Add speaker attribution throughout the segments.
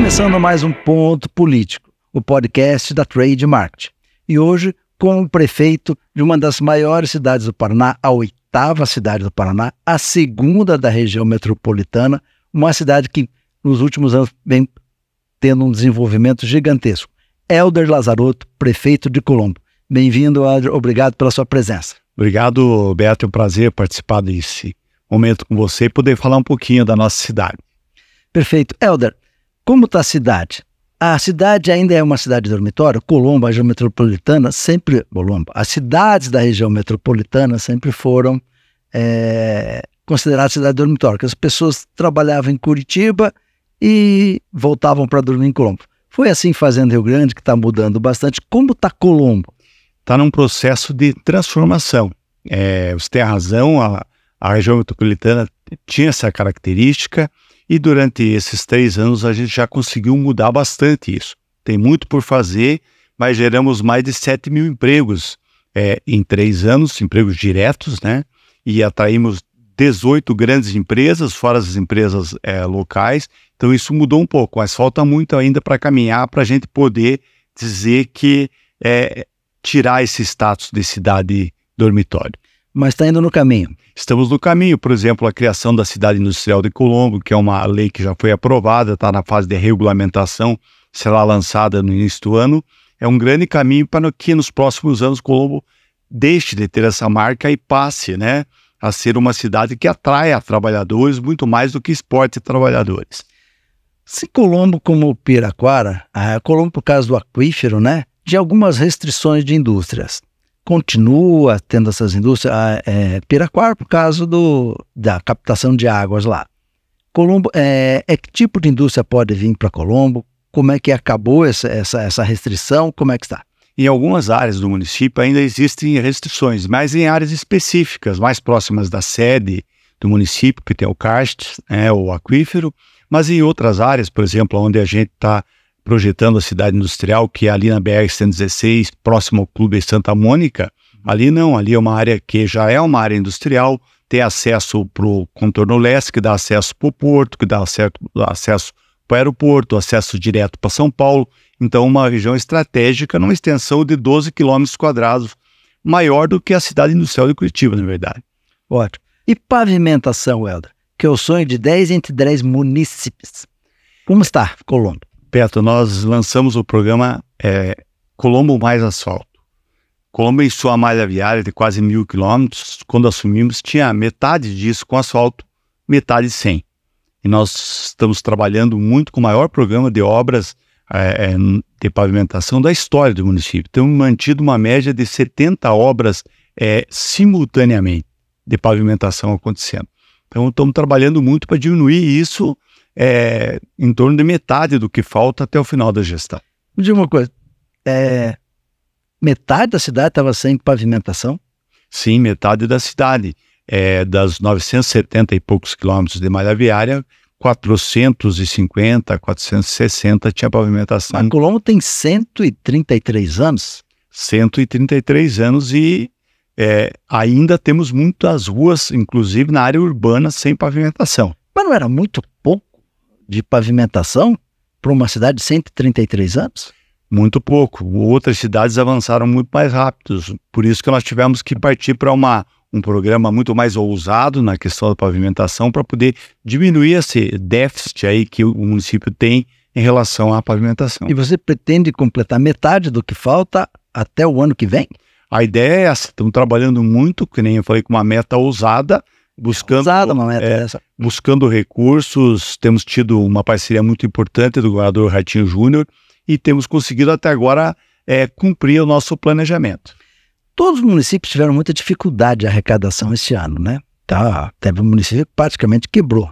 Speaker 1: começando mais um Ponto Político, o podcast da Trade Market. E hoje com o prefeito de uma das maiores cidades do Paraná, a oitava cidade do Paraná, a segunda da região metropolitana, uma cidade que nos últimos anos vem tendo um desenvolvimento gigantesco.
Speaker 2: Elder Lazarotto, prefeito de Colombo. Bem-vindo, Obrigado pela
Speaker 1: sua presença.
Speaker 2: Obrigado, Beto. É um prazer participar desse momento com você e poder falar um pouquinho da nossa cidade. Perfeito. Elder. Como está a cidade? A cidade
Speaker 1: ainda é uma cidade dormitório. Colombo, a região metropolitana, sempre. Colombo, as cidades da região metropolitana sempre foram é, consideradas cidades dormitório, as pessoas trabalhavam em Curitiba e voltavam para dormir em Colombo. Foi assim fazendo
Speaker 2: Rio Grande, que está mudando bastante. Como está Colombo? Está num processo de transformação. É, você tem razão, a, a região metropolitana tinha essa característica e durante esses três anos a gente já conseguiu mudar bastante isso. Tem muito por fazer, mas geramos mais de 7 mil empregos é, em três anos, empregos diretos, né? E atraímos 18 grandes empresas, fora as empresas é, locais. Então isso mudou um pouco, mas falta muito ainda para caminhar para a gente poder dizer que é, tirar esse status de cidade dormitório mas está indo no caminho. Estamos no caminho, por exemplo, a criação da cidade industrial de Colombo, que é uma lei que já foi aprovada, está na fase de regulamentação, será lançada no início do ano. É um grande caminho para que nos próximos anos Colombo deixe de ter essa marca e passe né, a ser uma cidade que atrai a trabalhadores muito mais do que esporte trabalhadores.
Speaker 1: Se Colombo, como Piraquara, ah, Colombo por causa do aquífero, né, de algumas restrições de indústrias continua tendo essas indústrias. Ah, é, por causa do, da captação de águas lá. Colombo, é, é que tipo de indústria pode vir para Colombo? Como é que acabou essa,
Speaker 2: essa, essa restrição? Como é que está? Em algumas áreas do município ainda existem restrições, mas em áreas específicas, mais próximas da sede do município, que tem o karst, é, o aquífero, mas em outras áreas, por exemplo, onde a gente está projetando a cidade industrial, que é ali na BR-116, próximo ao Clube Santa Mônica. Ali não, ali é uma área que já é uma área industrial, tem acesso para o contorno leste, que dá acesso para o porto, que dá acesso para o aeroporto, acesso direto para São Paulo. Então, uma região estratégica numa extensão de 12 quilômetros quadrados, maior do que a cidade industrial de Curitiba, na verdade. Ótimo. E pavimentação, Helder, que é o
Speaker 1: sonho de 10 entre 10 munícipes. Como está Colombo?
Speaker 2: Perto nós lançamos o programa é, Colombo Mais Asfalto. Colombo, em sua malha viária de quase mil quilômetros, quando assumimos, tinha metade disso com asfalto, metade sem. E nós estamos trabalhando muito com o maior programa de obras é, é de pavimentação da história do município. Temos então, mantido uma média de 70 obras é, simultaneamente de pavimentação acontecendo. Então, estamos trabalhando muito para diminuir isso é, em torno de metade do que falta até o final da gestão.
Speaker 1: Me diga uma coisa, é, metade da cidade estava sem pavimentação?
Speaker 2: Sim, metade da cidade. É, das 970 e poucos quilômetros de malha viária, 450, 460 tinha pavimentação. A Colombo tem 133 anos? 133 anos e é, ainda temos muitas ruas, inclusive na área urbana, sem pavimentação. Mas não era muito de pavimentação para uma cidade de 133 anos? Muito pouco. Outras cidades avançaram muito mais rápidos. Por isso que nós tivemos que partir para uma um programa muito mais ousado na questão da pavimentação para poder diminuir esse déficit aí que o município tem em relação à pavimentação. E você pretende completar metade do que falta até o ano que vem? A ideia é essa. Estamos trabalhando muito, que nem eu falei, com uma meta ousada buscando Usada uma meta é, buscando recursos temos tido uma parceria muito importante do governador Ratinho Júnior e temos conseguido até agora é, cumprir o nosso planejamento todos os municípios tiveram muita
Speaker 1: dificuldade de arrecadação esse ano né tá teve um município que praticamente quebrou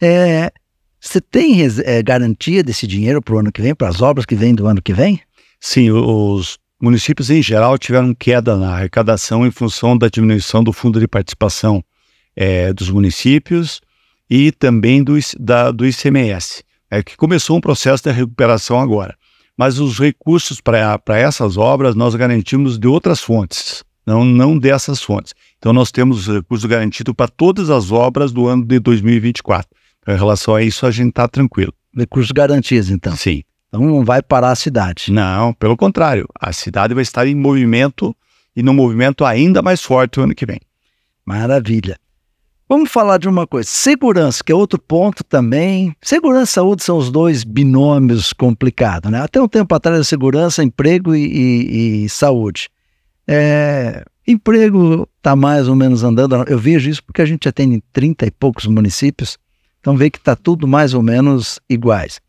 Speaker 1: é, você tem é, garantia desse dinheiro para o ano que vem para as obras que vêm
Speaker 2: do ano que vem sim os municípios em geral tiveram queda na arrecadação em função da diminuição do fundo de participação é, dos municípios e também do, da, do ICMS, é, né, que começou um processo de recuperação agora. Mas os recursos para essas obras nós garantimos de outras fontes, não, não dessas fontes. Então nós temos recurso garantido para todas as obras do ano de 2024. Então, em relação a isso, a gente está tranquilo. Recursos garantidos, então. Sim. Então não vai parar a cidade. Não, pelo contrário. A cidade vai estar em movimento e num movimento ainda mais forte o ano que vem. Maravilha. Vamos falar de uma coisa, segurança,
Speaker 1: que é outro ponto também. Segurança e saúde são os dois binômios complicados, né? Até um tempo atrás, segurança, emprego e, e, e saúde. É, emprego está mais ou menos andando, eu vejo isso porque a gente já tem 30 e poucos municípios, então vê que está tudo mais ou menos iguais.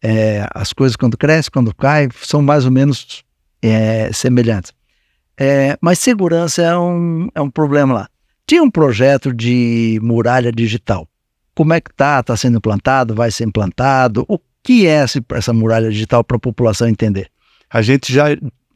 Speaker 1: É, as coisas quando crescem, quando caem, são mais ou menos é, semelhantes. É, mas segurança é um, é um problema lá tinha um projeto de muralha digital. Como é que está? Está sendo implantado? Vai ser implantado? O que é essa muralha digital para a população
Speaker 2: entender? A gente já,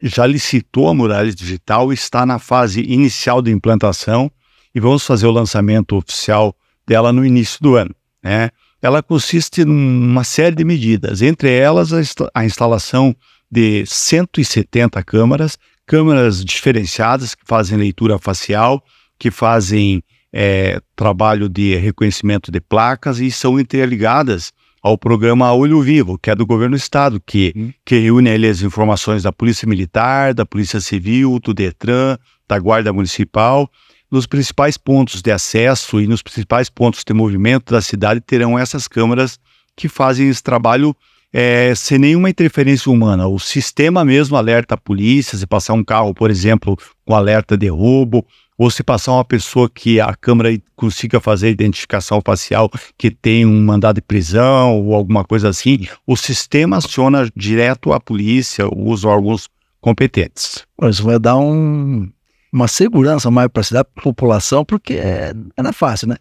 Speaker 2: já licitou a muralha digital, está na fase inicial de implantação e vamos fazer o lançamento oficial dela no início do ano. Né? Ela consiste numa série de medidas, entre elas a, insta a instalação de 170 câmaras, câmaras diferenciadas que fazem leitura facial, que fazem é, trabalho de reconhecimento de placas e são interligadas ao programa Olho Vivo, que é do governo do estado, que, uhum. que reúne ali as informações da Polícia Militar, da Polícia Civil, do Detran, da Guarda Municipal. Nos principais pontos de acesso e nos principais pontos de movimento da cidade terão essas câmaras que fazem esse trabalho é, sem nenhuma interferência humana. O sistema mesmo alerta a polícia, se passar um carro, por exemplo, com alerta de roubo, ou se passar uma pessoa que a Câmara consiga fazer a identificação facial, que tem um mandado de prisão ou alguma coisa assim, o sistema aciona direto a polícia ou os órgãos competentes.
Speaker 1: Isso vai dar um, uma
Speaker 2: segurança maior para a população, porque é, não é fácil, né?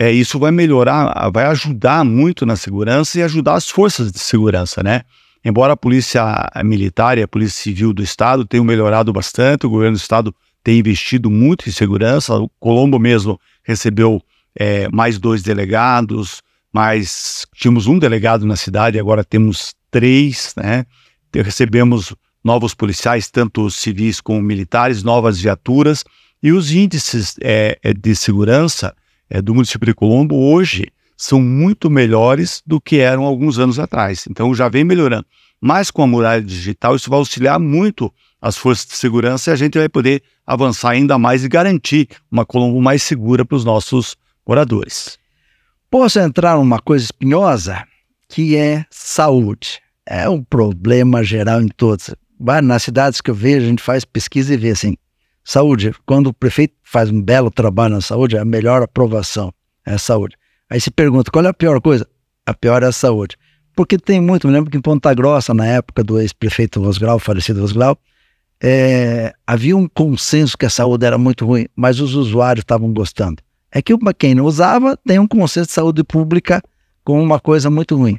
Speaker 2: É, isso vai melhorar, vai ajudar muito na segurança e ajudar as forças de segurança, né? Embora a polícia militar e a polícia civil do Estado tenham melhorado bastante, o governo do Estado tem investido muito em segurança. O Colombo mesmo recebeu é, mais dois delegados, mais tínhamos um delegado na cidade, agora temos três, né? Recebemos novos policiais, tanto civis como militares, novas viaturas e os índices é, é, de segurança é, do município de Colombo hoje são muito melhores do que eram alguns anos atrás. Então já vem melhorando. Mas com a muralha digital, isso vai auxiliar muito as forças de segurança e a gente vai poder avançar ainda mais e garantir uma Colombo mais segura para os nossos moradores.
Speaker 1: Posso entrar numa coisa espinhosa que é saúde. É um problema geral em todas. Nas cidades que eu vejo, a gente faz pesquisa e vê assim: saúde. Quando o prefeito faz um belo trabalho na saúde, é a melhor aprovação é a saúde. Aí se pergunta: qual é a pior coisa? A pior é a saúde. Porque tem muito. Me lembro que em Ponta Grossa, na época do ex-prefeito Rosgrau, falecido Rosgrau, é, havia um consenso que a saúde era muito ruim, mas os usuários estavam gostando. É que quem não usava tem um consenso de saúde pública como uma coisa muito ruim.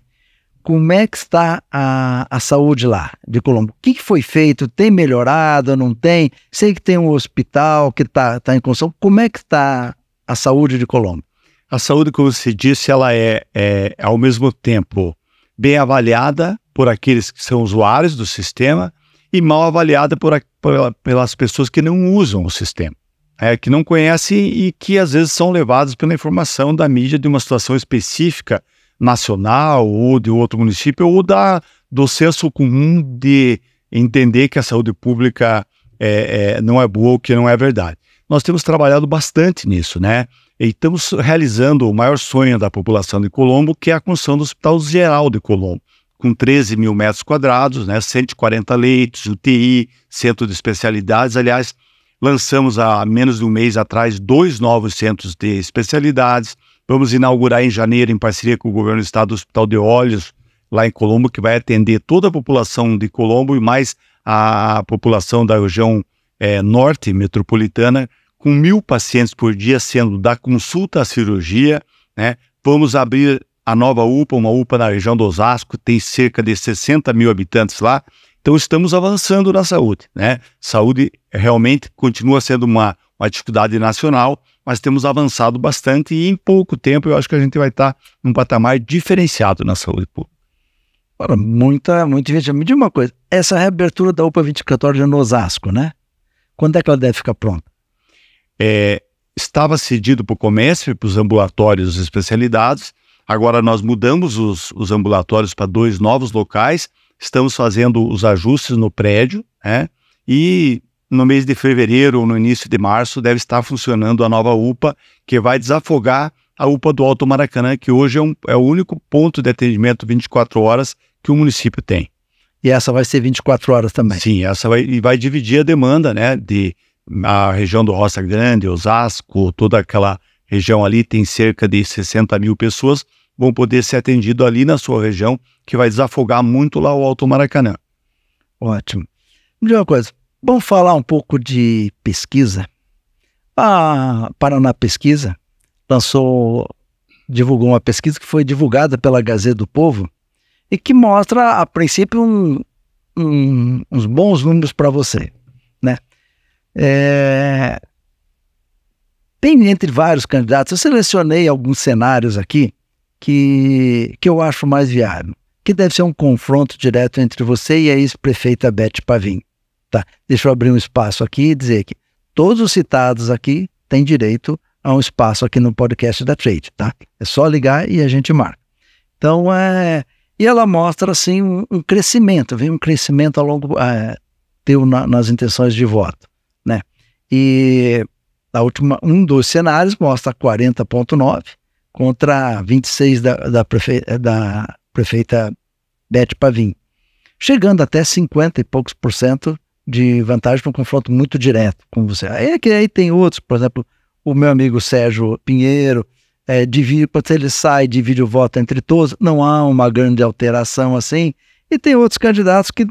Speaker 1: Como é que está a, a saúde lá de Colombo? O que, que foi feito? Tem melhorado? Não tem? Sei que tem um hospital que está tá em construção. Como é que está a saúde de Colombo?
Speaker 2: A saúde, como você disse, ela é, é ao mesmo tempo bem avaliada por aqueles que são usuários do sistema, e mal avaliada por, por pelas pessoas que não usam o sistema, é, que não conhecem e que às vezes são levados pela informação da mídia de uma situação específica nacional ou de outro município ou da, do senso comum de entender que a saúde pública é, é, não é boa ou que não é verdade. Nós temos trabalhado bastante nisso, né? E estamos realizando o maior sonho da população de Colombo, que é a construção do Hospital Geral de Colombo com 13 mil metros quadrados, né, 140 leitos, UTI, centro de especialidades. Aliás, lançamos há menos de um mês atrás dois novos centros de especialidades. Vamos inaugurar em janeiro, em parceria com o governo do estado, o Hospital de Olhos, lá em Colombo, que vai atender toda a população de Colombo e mais a população da região é, norte metropolitana, com mil pacientes por dia, sendo da consulta à cirurgia. Né? Vamos abrir a nova UPA, uma UPA na região do Osasco, tem cerca de 60 mil habitantes lá. Então estamos avançando na saúde. Né? Saúde realmente continua sendo uma, uma dificuldade nacional, mas temos avançado bastante e em pouco tempo eu acho que a gente vai estar num patamar diferenciado na saúde pública.
Speaker 1: Ora, muita, muito investimento. Me diga uma coisa, essa reabertura da UPA 24 horas no Osasco, né? Quando é que ela deve ficar pronta?
Speaker 2: É, estava cedido para o comércio, para os ambulatórios especializados, Agora nós mudamos os, os ambulatórios para dois novos locais, estamos fazendo os ajustes no prédio, né? E no mês de fevereiro ou no início de março deve estar funcionando a nova UPA, que vai desafogar a UPA do Alto Maracanã, que hoje é, um, é o único ponto de atendimento 24 horas que o município tem. E essa vai ser 24 horas também. Sim, essa vai, e vai dividir a demanda, né? De a região do Roça Grande, Osasco, toda aquela região ali tem cerca de 60 mil pessoas vão poder ser atendidos ali na sua região, que vai desafogar muito lá o Alto Maracanã. Ótimo. Me uma coisa, vamos falar um pouco de pesquisa?
Speaker 1: A Paraná Pesquisa lançou, divulgou uma pesquisa que foi divulgada pela Gazeta do Povo e que mostra, a princípio, um, um, uns bons números para você, né? É... Tem entre vários candidatos, eu selecionei alguns cenários aqui que, que eu acho mais viável, que deve ser um confronto direto entre você e a ex-prefeita Beth Pavim. Tá, deixa eu abrir um espaço aqui e dizer que todos os citados aqui têm direito a um espaço aqui no podcast da Trade, tá? É só ligar e a gente marca. Então, é, e ela mostra, assim, um, um crescimento, vem um crescimento ao longo, é, teu na, nas intenções de voto, né? E a última, um dos cenários mostra 40,9, contra 26 da, da, prefe, da prefeita Beth Pavim, chegando até 50 e poucos por cento de vantagem para um confronto muito direto com você. Aí, é que, aí tem outros, por exemplo, o meu amigo Sérgio Pinheiro, é, divide, quando ele sai, divide o voto entre todos, não há uma grande alteração assim, e tem outros candidatos que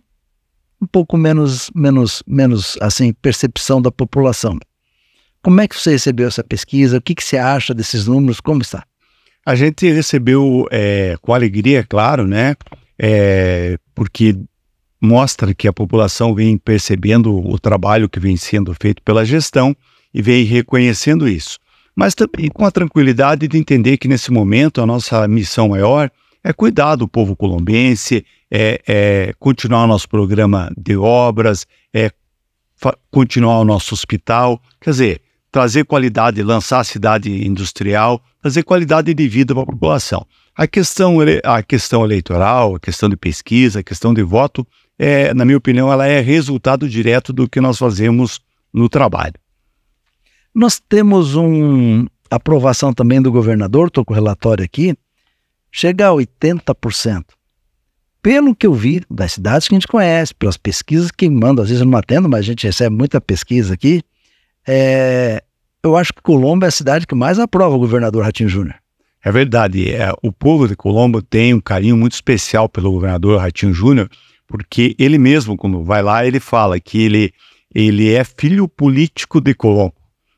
Speaker 1: um pouco menos, menos, menos assim, percepção da população. Como é que você recebeu essa pesquisa? O que, que você acha desses números? Como está?
Speaker 2: A gente recebeu é, com alegria, claro, né? É, porque mostra que a população vem percebendo o trabalho que vem sendo feito pela gestão e vem reconhecendo isso. Mas também com a tranquilidade de entender que nesse momento a nossa missão maior é cuidar do povo colombense, é, é continuar nosso programa de obras, é continuar o nosso hospital. Quer dizer, trazer qualidade, lançar a cidade industrial, trazer qualidade de vida para a população. A questão, a questão eleitoral, a questão de pesquisa, a questão de voto, é, na minha opinião, ela é resultado direto do que nós fazemos no trabalho.
Speaker 1: Nós temos uma aprovação também do governador, estou com o relatório aqui, chega a 80%. Pelo que eu vi das cidades que a gente conhece, pelas pesquisas que manda às vezes eu não atendo, mas a gente recebe muita pesquisa aqui, é,
Speaker 2: eu acho que Colombo é a cidade que mais aprova o governador Ratinho Júnior. É verdade. É, o povo de Colombo tem um carinho muito especial pelo governador Ratinho Júnior, porque ele mesmo, quando vai lá, ele fala que ele, ele é filho político de Colombo.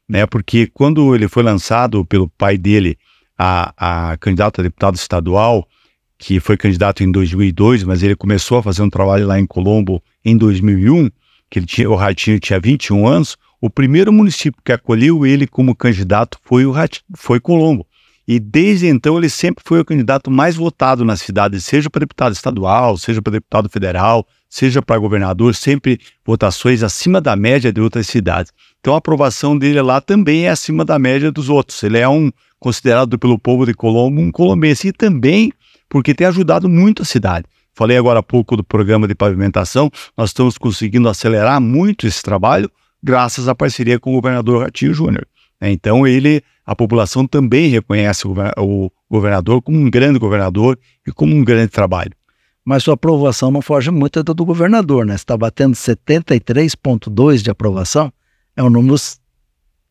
Speaker 2: Né? Porque quando ele foi lançado pelo pai dele, a, a candidata a deputado estadual, que foi candidato em 2002, mas ele começou a fazer um trabalho lá em Colombo em 2001, que ele tinha, o Ratinho tinha 21 anos, o primeiro município que acolheu ele como candidato foi, o, foi Colombo. E desde então ele sempre foi o candidato mais votado na cidade, seja para deputado estadual, seja para deputado federal, seja para governador, sempre votações acima da média de outras cidades. Então a aprovação dele lá também é acima da média dos outros. Ele é um considerado pelo povo de Colombo um colombense e também porque tem ajudado muito a cidade. Falei agora há pouco do programa de pavimentação, nós estamos conseguindo acelerar muito esse trabalho graças à parceria com o governador Ratinho Júnior. Né? Então, ele, a população também reconhece o governador como um grande governador e como um grande trabalho. Mas sua aprovação não foge muito da do governador,
Speaker 1: né? Você está batendo 73,2% de aprovação, é um número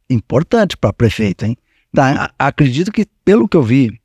Speaker 1: importante para prefeito, hein? Tá, acredito que, pelo que eu vi,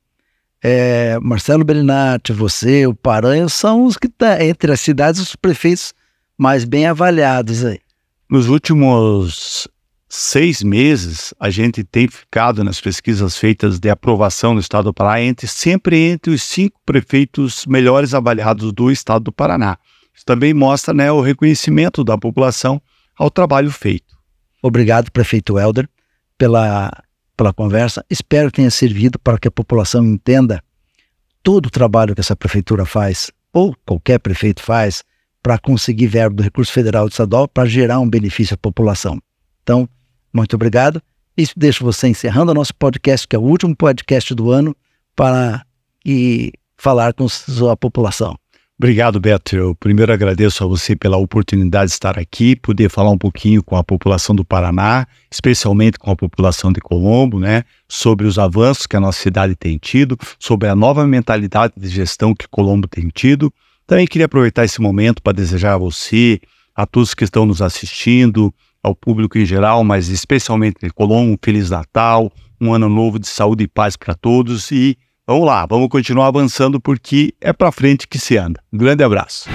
Speaker 1: é, Marcelo Belinati, você, o Paranho, são os que estão tá entre as cidades os prefeitos mais bem avaliados aí.
Speaker 2: Nos últimos seis meses, a gente tem ficado nas pesquisas feitas de aprovação no Estado do Paraná entre, sempre entre os cinco prefeitos melhores avaliados do Estado do Paraná. Isso também mostra né, o reconhecimento da população ao trabalho feito. Obrigado, prefeito Helder,
Speaker 1: pela, pela conversa. Espero que tenha servido para que a população entenda todo o trabalho que essa prefeitura faz, ou qualquer prefeito faz, para conseguir verbo do recurso federal e estadual para gerar um benefício à população. Então, muito obrigado. Isso deixa você encerrando o nosso podcast, que é o último podcast do ano, para e falar com a população.
Speaker 2: Obrigado, Beto. Eu primeiro agradeço a você pela oportunidade de estar aqui, poder falar um pouquinho com a população do Paraná, especialmente com a população de Colombo, né, sobre os avanços que a nossa cidade tem tido, sobre a nova mentalidade de gestão que Colombo tem tido. Também queria aproveitar esse momento para desejar a você, a todos que estão nos assistindo, ao público em geral, mas especialmente em Colombo, um Feliz Natal, um ano novo de saúde e paz para todos e vamos lá, vamos continuar avançando porque é para frente que se anda. Um grande abraço.